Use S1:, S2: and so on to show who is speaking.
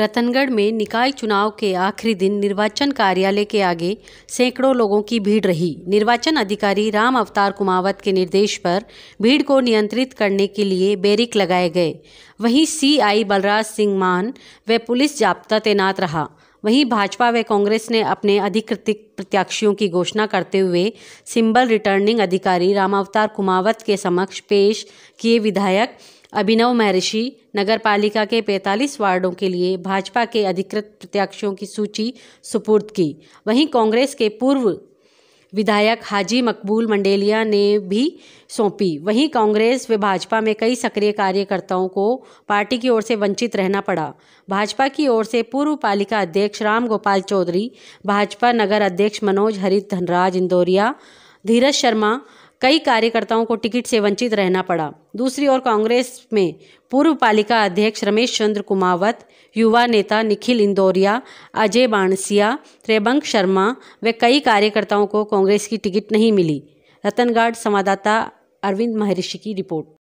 S1: रतनगढ़ में निकाय चुनाव के आखिरी दिन निर्वाचन कार्यालय के आगे सैकड़ों लोगों की भीड़ रही निर्वाचन अधिकारी राम अवतार कुमावत के निर्देश पर भीड़ को नियंत्रित करने के लिए बैरिक लगाए गए वहीं सीआई बलराज सिंह मान व पुलिस जाप्ता तैनात रहा वहीं भाजपा व कांग्रेस ने अपने अधिकृत प्रत्याशियों की घोषणा करते हुए सिंबल रिटर्निंग अधिकारी रामावतार कुमावत के समक्ष पेश किए विधायक अभिनव महर्षि नगरपालिका के 45 वार्डों के लिए भाजपा के अधिकृत प्रत्याशियों की सूची सुपुर्द की वहीं कांग्रेस के पूर्व विधायक हाजी मकबूल मंडेलिया ने भी सौंपी वहीं कांग्रेस व भाजपा में कई सक्रिय कार्यकर्ताओं को पार्टी की ओर से वंचित रहना पड़ा भाजपा की ओर से पूर्व पालिका अध्यक्ष राम गोपाल चौधरी भाजपा नगर अध्यक्ष मनोज हरित धनराज इंदौरिया धीरज शर्मा कई कार्यकर्ताओं को टिकट से वंचित रहना पड़ा दूसरी ओर कांग्रेस में पूर्व पालिका अध्यक्ष रमेश चंद्र कुमावत युवा नेता निखिल इंदौरिया अजय बाणसिया त्रेबंक शर्मा व कई कार्यकर्ताओं को कांग्रेस की टिकट नहीं मिली रतनगढ़ संवाददाता अरविंद महर्षि की रिपोर्ट